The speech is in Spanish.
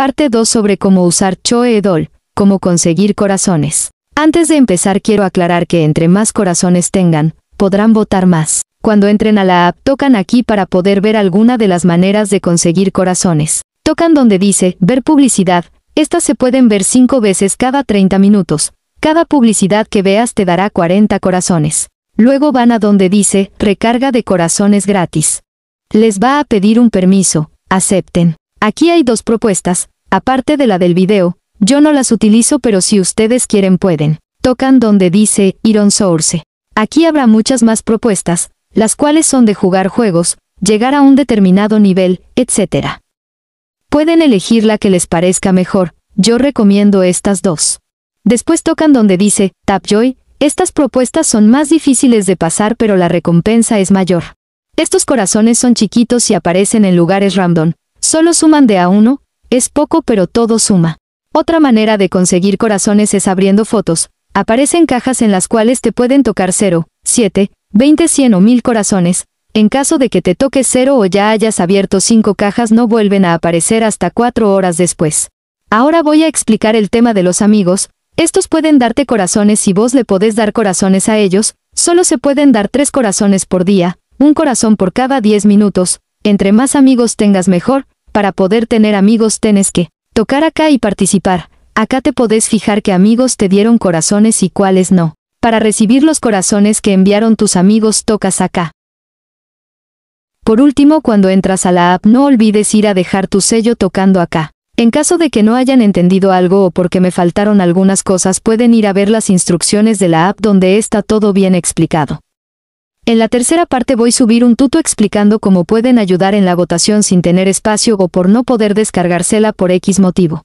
Parte 2 sobre cómo usar Edol, cómo conseguir corazones. Antes de empezar quiero aclarar que entre más corazones tengan, podrán votar más. Cuando entren a la app tocan aquí para poder ver alguna de las maneras de conseguir corazones. Tocan donde dice, ver publicidad, estas se pueden ver 5 veces cada 30 minutos. Cada publicidad que veas te dará 40 corazones. Luego van a donde dice, recarga de corazones gratis. Les va a pedir un permiso, acepten. Aquí hay dos propuestas, aparte de la del video, yo no las utilizo pero si ustedes quieren pueden. Tocan donde dice Iron Source. Aquí habrá muchas más propuestas, las cuales son de jugar juegos, llegar a un determinado nivel, etc. Pueden elegir la que les parezca mejor, yo recomiendo estas dos. Después tocan donde dice Tapjoy, estas propuestas son más difíciles de pasar pero la recompensa es mayor. Estos corazones son chiquitos y aparecen en lugares random, Solo suman de a uno, es poco pero todo suma. Otra manera de conseguir corazones es abriendo fotos. Aparecen cajas en las cuales te pueden tocar 0, 7, 20, 100 o 1000 corazones. En caso de que te toque 0 o ya hayas abierto 5 cajas no vuelven a aparecer hasta 4 horas después. Ahora voy a explicar el tema de los amigos. Estos pueden darte corazones y vos le podés dar corazones a ellos. Solo se pueden dar 3 corazones por día, un corazón por cada 10 minutos, entre más amigos tengas mejor, para poder tener amigos tienes que tocar acá y participar. Acá te podés fijar que amigos te dieron corazones y cuáles no. Para recibir los corazones que enviaron tus amigos tocas acá. Por último, cuando entras a la app no olvides ir a dejar tu sello tocando acá. En caso de que no hayan entendido algo o porque me faltaron algunas cosas pueden ir a ver las instrucciones de la app donde está todo bien explicado. En la tercera parte voy a subir un tuto explicando cómo pueden ayudar en la votación sin tener espacio o por no poder descargársela por X motivo.